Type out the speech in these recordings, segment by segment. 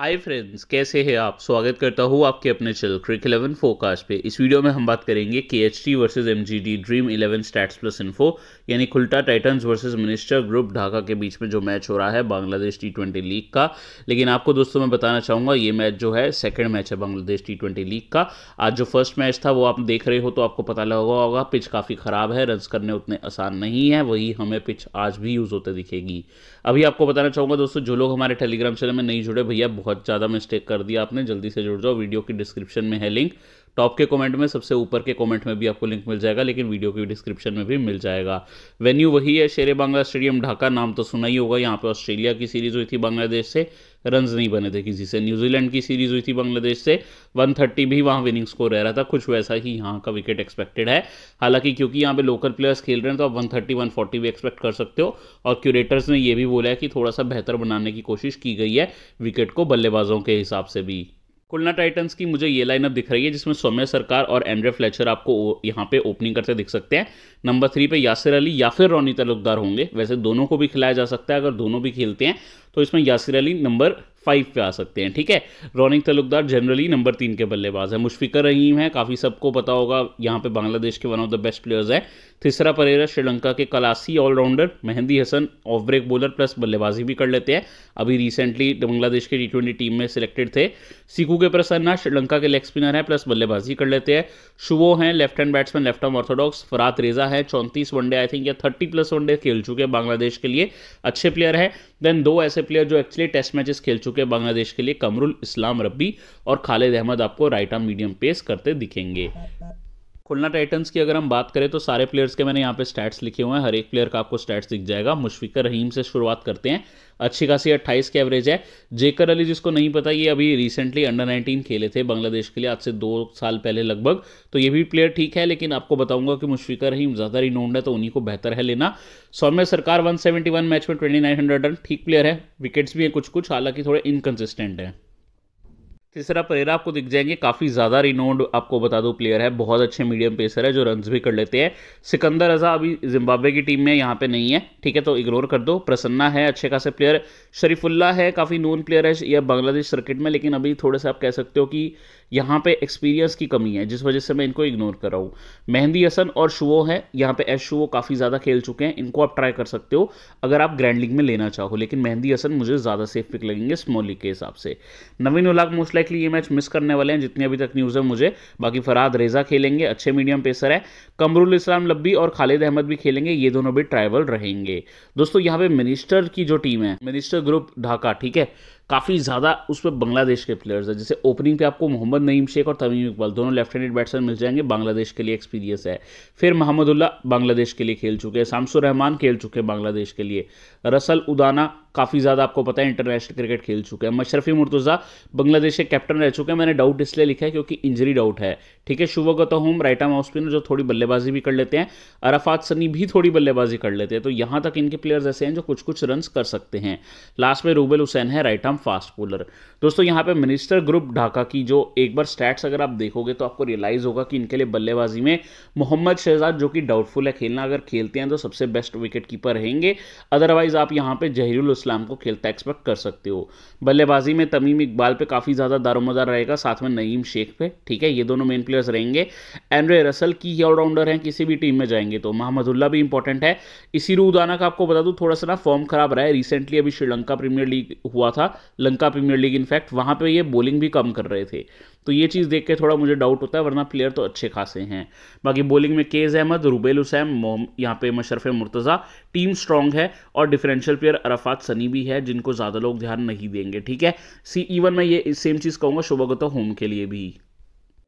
hi friends कैसे हैं आप स्वागत करता हूँ आपके अपने चैनल क्रिक इलेवन फोकास्ट पे इस वीडियो में हम बात करेंगे के H T versus M G D dream eleven stats plus info यानी खुल्टा Titans versus minister group Dhaka के बीच में जो मैच हो रहा है बांग्लादेश टी ट्वेंटी लीग का लेकिन आपको दोस्तों मैं बताना चाहूँगा ये मैच जो है सेकेंड मैच है बांग्लादेश टी ट्वेंटी लीग का आज जो फर्स्ट मैच था वो आप देख रहे हो तो आपको पता लगा होगा पिच काफ़ी ख़राब है रन्स करने उतने आसान नहीं है वही हमें पिच आज भी यूज़ होते दिखेगी अभी आपको बताना चाहूँगा दोस्तों जो लोग हमारे टेलीग्राम चैनल में नहीं जुड़े भैया बहुत ज़्यादा मिस्टेक कर दिया आपने जल्दी से जुड़ जाओ वीडियो की डिस्क्रिप्शन में है लिंक टॉप के कमेंट में सबसे ऊपर के कमेंट में भी आपको लिंक मिल जाएगा लेकिन वीडियो की डिस्क्रिप्शन में भी मिल जाएगा वेन्यू वही है शेर बांग्ला स्टेडियम ढाका नाम तो सुना ही होगा यहाँ पे ऑस्ट्रेलिया की सीरीज हुई थी बांग्लादेश से रन नहीं बने थे किसी से न्यूजीलैंड की सीरीज हुई थी बांग्लादेश से 130 भी वहाँ विनिंग स्कोर रह रहा था कुछ वैसा ही यहाँ का विकेट एक्सपेक्टेड है हालांकि क्योंकि यहाँ पे लोकल प्लेयर्स खेल रहे हैं तो आप 130 140 भी एक्सपेक्ट कर सकते हो और क्यूरेटर्स ने ये भी बोला है कि थोड़ा सा बेहतर बनाने की कोशिश की गई है विकेट को बल्लेबाजों के हिसाब से भी खुलना टाइटन्स की मुझे ये लाइनअप दिख रही है जिसमें सौम्य सरकार और एंड्रे फ्लेचर आपको यहाँ पे ओपनिंग करते दिख सकते हैं नंबर थ्री पे यासिर अली या फिर रोनी तलुकदार होंगे वैसे दोनों को भी खिलाया जा सकता है अगर दोनों भी खेलते हैं तो इसमें यासिर अली नंबर फाइव पे आ सकते हैं ठीक है रौनिक तलुकदार जनरली नंबर तीन के बल्लेबाज है मुशफिकर रहीम है काफ़ी सबको पता होगा यहाँ पे बांग्लादेश के one of the best players है तीसरा परेरा श्रीलंका के classy allrounder Mehidy Hasan off break bowler plus बल्लेबाजी भी कर लेते हैं अभी रिसेंटली बांग्लादेश के टी ट्वेंटी टीम में सिलेक्टेड थे सिकू के प्रसन्ना श्रीलंका के लेग स्पिनर हैं प्लस बल्लेबाजी कर लेते हैं शुवो हैं left hand batsman left arm orthodox Farhad Reza है चौंतीस वनडे आई थिंक या थर्टी प्लस वनडे खेल चुके हैं बांग्लादेश के लिए अच्छे प्लेयर हैं देन दो ऐसे प्लेयर जो एक्चुअली टेस्ट मैचेस खेल चुके हैं बांग्लादेश के लिए कमरुल इस्लाम रब्बी और खालिद अहमद आपको राइट आर्म मीडियम पेस करते दिखेंगे खुलना टाइटन्स की अगर हम बात करें तो सारे प्लेयर्स के मैंने यहाँ पे स्टैट्स लिखे हुए हैं हर एक प्लेयर का आपको स्टैट्स दिख जाएगा मुशफिकर रहीम से शुरुआत करते हैं अच्छी खासी अट्ठाईस की एवरेज है जेकर अली जिसको नहीं पता ये अभी रिसेंटली अंडर 19 खेले थे बांग्लादेश के लिए आज से दो साल पहले लगभग तो ये भी प्लेयर ठीक है लेकिन आपको बताऊंगा कि मुशफिकर रहीम ज़्यादा रिनोन्ड है तो उन्हीं को बेहतर है लेना सौम्य सरकार वन मैच में ट्वेंटी रन ठीक प्लेयर है विकेट्स भी हैं कुछ कुछ हालांकि थोड़े इनकन्सिस्टेंट हैं तीसरा परेरा आपको दिख जाएंगे काफ़ी ज़्यादा रिनोड आपको बता दो प्लेयर है बहुत अच्छे मीडियम पेसर है जो रन्स भी कर लेते हैं सिकंदर रजा अभी जिम्बाब्वे की टीम में यहाँ पे नहीं है ठीक है तो इग्नोर कर दो प्रसन्ना है अच्छे खासे प्लेयर शरीफुल्ला है काफ़ी नोन प्लेयर है यह बांग्लादेश सर्किट में लेकिन अभी थोड़े से आप कह सकते हो कि यहाँ पे एक्सपीरियंस की कमी है जिस वजह से मैं इनको इग्नोर कर रहा हूँ मेहंदी हसन और शुवो है यहाँ पे एस शुवो काफ़ी ज़्यादा खेल चुके हैं इनको आप ट्राई कर सकते हो अगर आप ग्रैंड लीग में लेना चाहो लेकिन मेहंदी हसन मुझे ज़्यादा सेफ पिक लगेंगे स्मॉल लीग के हिसाब से नवीन उलाग मोस्ट लाइकली ये मैच मिस करने वाले हैं जितनी अभी तक न्यूज़ है मुझे बाकी फराद रेजा खेलेंगे अच्छे मीडियम पेसर है कमरुल इस्लाम लब्बी और खालिद अहमद भी खेलेंगे ये दोनों भी ट्राइवल रहेंगे दोस्तों यहाँ पे मिनिस्टर की जो टीम है मिनिस्टर ग्रुप ढाका ठीक है काफ़ी ज़्यादा उस पर बांग्लादेश के प्लेयर्स हैं जैसे ओपनिंग पे आपको मोहम्मद नईम शेख और तमीम इकबाल दोनों लेफ्ट हैंडेड बैट्समैन मिल जाएंगे बांग्लादेश के लिए एक्सपीरियंस है फिर महमदुल्ला बांग्लादेश के लिए खेल चुके हैं शामसुर रहमान खेल चुके हैं बांग्लादेश के लिए रसल उदाना काफ़ी ज़्यादा आपको पता है इंटरनेशनल क्रिकेट खेल चुके हैं मशरफी मुर्तुज़ा बांग्लादेश के कैप्टन रह चुके हैं मैंने डाउट इसलिए लिखा है क्योंकि इंजरी डाउट है ठीक है Shubh Gautam right arm off जो थोड़ी बल्लेबाजी भी कर लेते हैं अराफात सनी भी थोड़ी बल्लेबाजी कर लेते हैं तो यहाँ तक इनके प्लेयर्स ऐसे हैं जो कुछ कुछ रन कर सकते हैं लास्ट में रूबेल हुसैन है राइट आर्म फास्ट बोलर दोस्तों यहाँ पर मिनिस्टर ग्रुप ढाका की जो एक बार स्टैट्स अगर आप देखोगे तो आपको रियलाइज़ होगा कि इनके लिए बल्लेबाजी में मोहम्मद शहजाद जो कि डाउटफुल है खेलना अगर खेलते हैं तो सबसे बेस्ट विकेट कीपर रहेंगे अदरवाइज आप यहाँ पे जहरुल इस्लाम को खेलता एक्सपेक्ट कर सकते हो बल्लेबाजी में तमीम इकबाल पे काफ़ी ज़्यादा दारोमदार रहेगा साथ में नईम शेख पे ठीक है ये दोनों मेन प्लेयर्स रहेंगे एंड्रे रसल की ही ऑलराउंडर हैं किसी भी टीम में जाएंगे तो महमदुल्ला भी इंपॉर्टेंट है इसी रूदाना का आपको बता दूँ थोड़ा सा ना फॉर्म खराब रहा है रिसेंटली अभी श्रीलंका प्रीमियर लीग हुआ था लंका प्रीमियर लीग इनफैक्ट वहाँ पर ये बॉलिंग भी कम कर रहे थे तो ये चीज़ देख के थोड़ा मुझे डाउट होता है वरना प्लेयर तो अच्छे खासे हैं बाकी बॉलिंग में केज अहमद रुबेल हुसैन यहाँ पे मशरफ मुर्तज़ा टीम स्ट्रांग है और डिफरेंशियल प्लेयर अराफात सनी भी है जिनको ज़्यादा लोग ध्यान नहीं देंगे ठीक है सी इवन मैं ये सेम चीज़ कहूंगा शुभ गौतम होम के लिए भी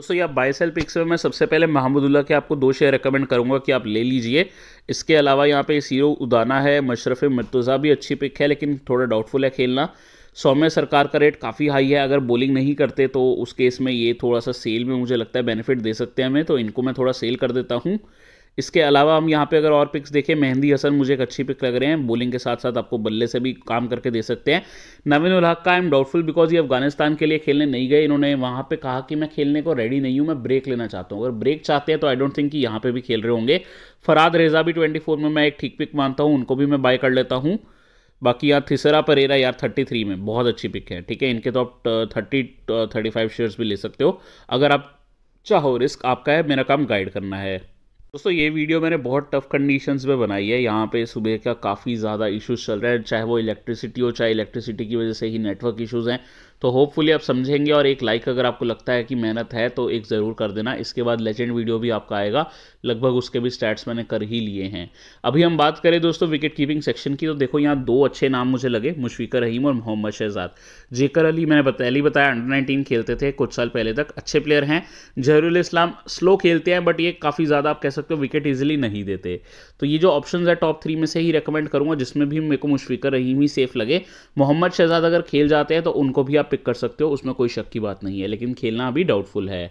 दोस्तों या बाय पिक्स में मैं सबसे पहले महमूदुल्ला के आपको दो शेयर रेकमेंड करूंगा कि आप ले लीजिए इसके अलावा यहाँ पे सीरो उदाना है मशरफ मिर्तज़ा भी अच्छी पिक है लेकिन थोड़ा डाउटफुल है खेलना सौम्य सरकार का रेट काफ़ी हाई है अगर बोलिंग नहीं करते तो उस केस में ये थोड़ा सा सेल में मुझे लगता है बेनिफिट दे सकते हैं हमें तो इनको मैं थोड़ा सेल कर देता हूँ इसके अलावा हम यहाँ पे अगर और पिक्स देखें मेहंदी हसन मुझे एक अच्छी पिक लग रहे हैं बोलिंग के साथ साथ आपको बल्ले से भी काम करके दे सकते हैं नवीन उल्हाक का आई एम डाउटफुल बिकॉज ये अफगानिस्तान के लिए खेलने नहीं गए इन्होंने वहाँ पे कहा कि मैं खेलने को रेडी नहीं हूँ मैं ब्रेक लेना चाहता हूँ अगर ब्रेक चाहते हैं तो आई डोंट थिंक कि यहाँ पर भी खेल रहे होंगे फराद रेजा भी ट्वेंटी में मैं एक ठीक पिक मानता हूँ उनको भी मैं बाय कर लेता हूँ बाकी यार थिसरा परेरा यार 33 में बहुत अच्छी पिक है ठीक है इनके तो आप थर्टी थर्टी फाइव शेयर्स भी ले सकते हो अगर आप चाहो रिस्क आपका है मेरा काम गाइड करना है दोस्तों ये वीडियो मैंने बहुत टफ कंडीशंस में बनाई है यहाँ पे सुबह का काफ़ी ज़्यादा इश्यूज चल रहा है चाहे वो इलेक्ट्रिसिटी हो चाहे इलेक्ट्रिसिटी की वजह से ही नेटवर्क इश्यूज़ हैं तो होपफुली आप समझेंगे और एक लाइक अगर आपको लगता है कि मेहनत है तो एक ज़रूर कर देना इसके बाद लेजेंड वीडियो भी आपका आएगा लगभग उसके भी स्टैट्स मैंने कर ही लिए हैं अभी हम बात करें दोस्तों विकेट कीपिंग सेक्शन की तो देखो यहाँ दो अच्छे नाम मुझे लगे मुशफिकर रहीम और मोहम्मद शहजाद जेकर अली मैंने पहले ही बताया अंडर नाइनटीन खेलते थे कुछ साल पहले तक अच्छे प्लेयर हैं जहरुल इस्लाम स्लो खेलते हैं बट ये काफ़ी ज़्यादा आप कह सकते हो विकेट ईजिली नहीं देते तो ये जो ऑप्शन है टॉप थ्री में से ही रिकमेंड करूँगा जिसमें भी मेरे को मुशफिकर रहीम ही सेफ लगे मोहम्मद शहजाद अगर खेल जाते हैं तो उनको भी आप आप पिक कर सकते हो उसमें कोई शक की बात नहीं है लेकिन खेलना अभी डाउटफुल है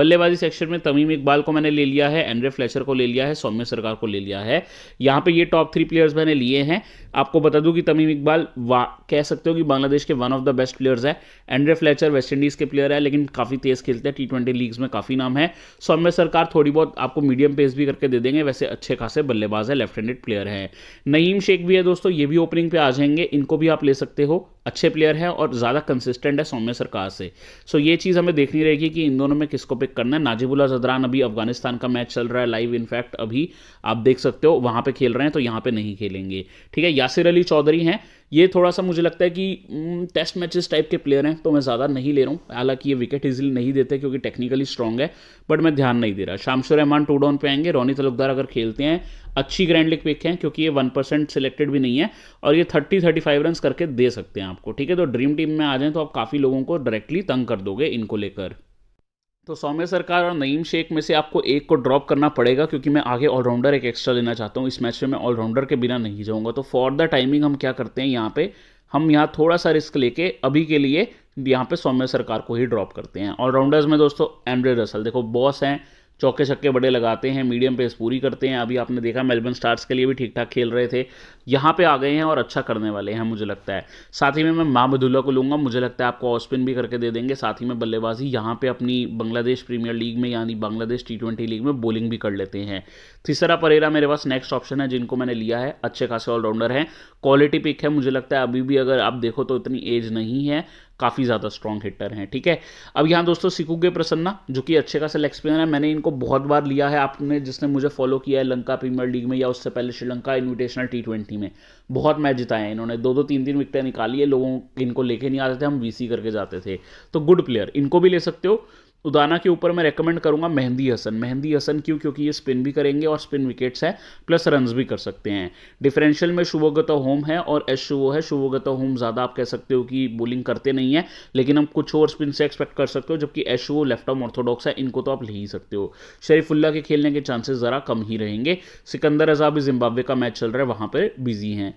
बल्लेबाजी सेक्शन में तमीम इकबाल को मैंने ले लिया है एंड्रे फ्लेशर को ले लिया है सौम्य सरकार को ले लिया है यहाँ पे ये टॉप थ्री प्लेयर्स मैंने लिए हैं आपको बता दूं कि तमीम इकबाल वा कह सकते हो कि बांग्लादेश के one of the best players है एंड्रे फ्लेचर वेस्ट इंडीज़ के प्लेयर है लेकिन काफ़ी तेज़ खेलते हैं टी ट्वेंटी लीग्स में काफ़ी नाम है सौम्य सरकार थोड़ी बहुत आपको मीडियम पेस भी करके दे देंगे वैसे अच्छे खासे बल्लेबाज है लेफ्ट हैंडेड प्लेयर है नईम शेख भी है दोस्तों ये भी ओपनिंग पे आ जाएंगे इनको भी आप ले सकते हो अच्छे प्लेयर हैं और ज़्यादा कंसिस्टेंट है सौम्य सरकार से सो ये चीज़ हमें देखनी रहेगी कि इन दोनों में किसको पिक करना है नाजिबुल्ला जदरान अभी अफगानिस्तान का मैच चल रहा है लाइव इनफैक्ट अभी आप देख सकते हो वहाँ पर खेल रहे हैं तो यहाँ पर नहीं खेलेंगे ठीक है यासिर अली चौधरी हैं ये थोड़ा सा मुझे लगता है कि टेस्ट मैचेस टाइप के प्लेयर हैं तो मैं ज़्यादा नहीं ले रहा हूँ हालांकि ये विकेट इजिली नहीं देते क्योंकि टेक्निकली स्ट्रॉन्ग है बट मैं ध्यान नहीं दे रहा शामशुर रहमान टू डाउन पे आएंगे रोनी तलुकदार अगर खेलते हैं अच्छी ग्रैंड लीग पिक है क्योंकि ये वन परसेंट सिलेक्टेड भी नहीं है और ये थर्टी थर्टी फाइव रन करके दे सकते हैं आपको ठीक है तो ड्रीम टीम में आ जाएं तो आप काफ़ी लोगों को डायरेक्टली तंग कर दोगे इनको लेकर तो सौम्य सरकार और नईम शेख में से आपको एक को ड्रॉप करना पड़ेगा क्योंकि मैं आगे ऑलराउंडर एक एक्स्ट्रा लेना चाहता हूँ इस मैच में मैं ऑलराउंडर के बिना नहीं जाऊँगा तो फॉर द टाइमिंग हम क्या करते हैं यहाँ पे हम यहाँ थोड़ा सा रिस्क लेके अभी के लिए यहाँ पे सौम्य सरकार को ही ड्रॉप करते हैं ऑलराउंडर्स में दोस्तों एंड्रे रसल देखो बॉस हैं चौके छक्के बड़े लगाते हैं मीडियम पेस पूरी करते हैं अभी आपने देखा मेलबर्न स्टार्स के लिए भी ठीक ठाक खेल रहे थे यहाँ पे आ गए हैं और अच्छा करने वाले हैं मुझे लगता है साथ ही में मैं महाबदुल्ला को लूँगा मुझे लगता है आपको ऑस्पिन भी करके दे देंगे साथ ही में बल्लेबाजी यहाँ पर अपनी बांग्लादेश प्रीमियर लीग में यानी बांग्लादेश टी लीग में बॉलिंग भी कर लेते हैं तीसरा परेरा मेरे पास नेक्स्ट ऑप्शन है जिनको मैंने लिया है अच्छे खासे ऑलराउंडर हैं क्वालिटी पिक है मुझे लगता है अभी भी अगर आप देखो तो इतनी एज नहीं है काफ़ी ज़्यादा स्ट्रॉन्ग हिटर हैं ठीक है अब यहाँ दोस्तों सिकुगे प्रसन्ना जो कि अच्छे का लेग स्पिनर है मैंने इनको बहुत बार लिया है आपने जिसने मुझे फॉलो किया है लंका प्रीमियर लीग में या उससे पहले श्रीलंका इन्विटेशनल टी ट्वेंटी में बहुत मैच जिताए हैं इन्होंने दो दो तीन तीन विकटें निकाली है लोगों इनको लेके नहीं आते थे हम वीसी करके जाते थे तो गुड प्लेयर इनको भी ले सकते हो उदाना के ऊपर मैं रेकमेंड करूंगा मेहंदी हसन मेहंदी हसन क्यों क्योंकि ये स्पिन भी करेंगे और स्पिन विकेट्स है प्लस रन भी कर सकते हैं डिफरेंशियल में शुभगत होम है और एस शुभो है शुभोगत होम ज़्यादा आप कह सकते हो कि बॉलिंग करते नहीं है लेकिन हम कुछ और स्पिन से एक्सपेक्ट कर सकते हो जबकि एस वो लेफ्ट ऑफ ऑर्थोडॉक्स है इनको तो आप ले ही सकते हो शरीफुल्ला के खेलने के चांसेस ज़रा कम ही रहेंगे सिकंदर रजा भी जिम्बाब्वे का मैच चल रहा है वहाँ पर बिजी हैं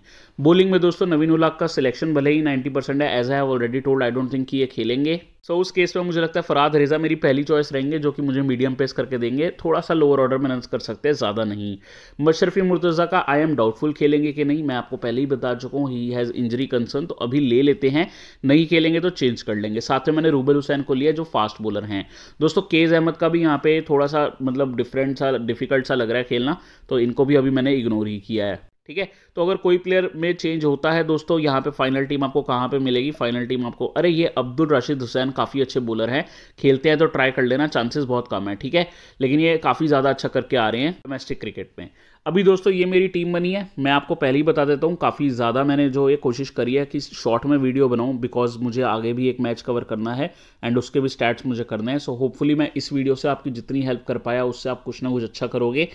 बॉलिंग में दोस्तों नवीन उलाक का सिलेक्शन भले ही नाइन्टी है as I have already told I don't think कि ये खेलेंगे सो so, उस केस में मुझे लगता है फराद रेजा मेरी पहली चॉइस रहेंगे जो कि मुझे मीडियम पेस करके देंगे थोड़ा सा लोअर ऑर्डर में रन कर सकते हैं ज़्यादा नहीं मशरफी मुर्तज़ा का आई एम डाउटफुल खेलेंगे कि नहीं मैं आपको पहले ही बता चुका हूँ ही हैज़ इंजरी कंसर्न तो अभी ले लेते हैं नहीं खेलेंगे तो चेंज कर लेंगे साथ में मैंने रूबल हुसैन को लिया जो फास्ट बॉलर हैं दोस्तों केज अहमद का भी यहाँ पे थोड़ा मतलब सा मतलब डिफरेंट सा डिफिकल्ट सा लग रहा है खेलना तो इनको भी अभी मैंने इग्नोर ही किया है ठीक है तो अगर कोई प्लेयर में चेंज होता है दोस्तों यहाँ पे फाइनल टीम आपको कहाँ पे मिलेगी फाइनल टीम आपको अरे ये अब्दुल रशीद हुसैन काफ़ी अच्छे बॉलर हैं खेलते हैं तो ट्राई कर लेना चांसेस बहुत कम है ठीक है लेकिन ये काफ़ी ज़्यादा अच्छा करके आ रहे हैं डोमेस्टिक क्रिकेट में अभी दोस्तों ये मेरी टीम बनी है मैं आपको पहले ही बता देता हूँ काफ़ी ज़्यादा मैंने जो ये कोशिश करी है कि शॉर्ट में वीडियो बनाऊँ बिकॉज मुझे आगे भी एक मैच कवर करना है एंड उसके भी स्टैट्स मुझे करने हैं सो होपफुली मैं इस वीडियो से आपकी जितनी हेल्प कर पाया उससे आप कुछ ना कुछ अच्छा करोगे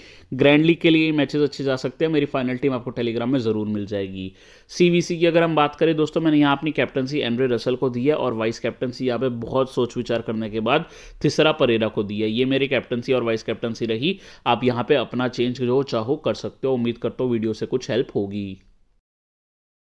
ग्रैंडली के लिए मैचेस अच्छे जा सकते हैं मेरी फाइनल टीम आपको टेलीग्राम में ज़रूर मिल जाएगी सीवीसी की अगर हम बात करें दोस्तों मैंने यहाँ अपनी कैप्टनसी एमरे रसल को दी है और वाइस कैप्टनसी यहाँ पे बहुत सोच विचार करने के बाद तीसरा परेरा को दी है ये मेरी कैप्टनसी और वाइस कैप्टनसी रही आप यहाँ पर अपना चेंज जो चाहो कर सकते हो उम्मीद करता हूँ वीडियो से कुछ हेल्प होगी